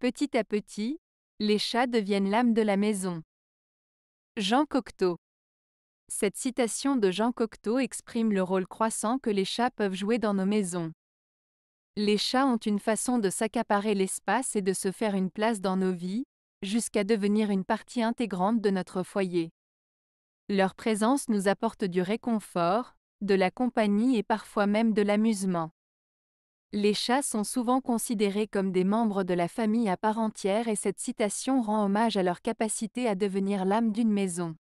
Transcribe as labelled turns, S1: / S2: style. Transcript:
S1: Petit à petit,
S2: les chats deviennent l'âme de la maison. Jean Cocteau Cette citation de Jean Cocteau exprime le rôle croissant que les chats peuvent jouer dans nos maisons. Les chats ont une façon de s'accaparer l'espace et de se faire une place dans nos vies, jusqu'à devenir une partie intégrante de notre foyer. Leur présence nous apporte du réconfort, de la compagnie et parfois même de l'amusement. Les chats sont souvent considérés comme des membres de la famille à part entière et cette citation rend hommage à leur capacité à devenir l'âme d'une
S3: maison.